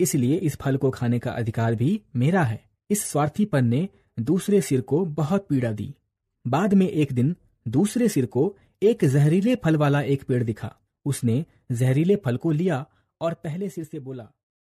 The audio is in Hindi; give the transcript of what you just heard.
इसलिए इस फल को खाने का अधिकार भी मेरा है इस स्वार्थीपन ने दूसरे सिर को बहुत पीड़ा दी बाद में एक दिन दूसरे सिर को एक जहरीले फल वाला एक पेड़ दिखा उसने जहरीले फल को लिया और पहले सिर से बोला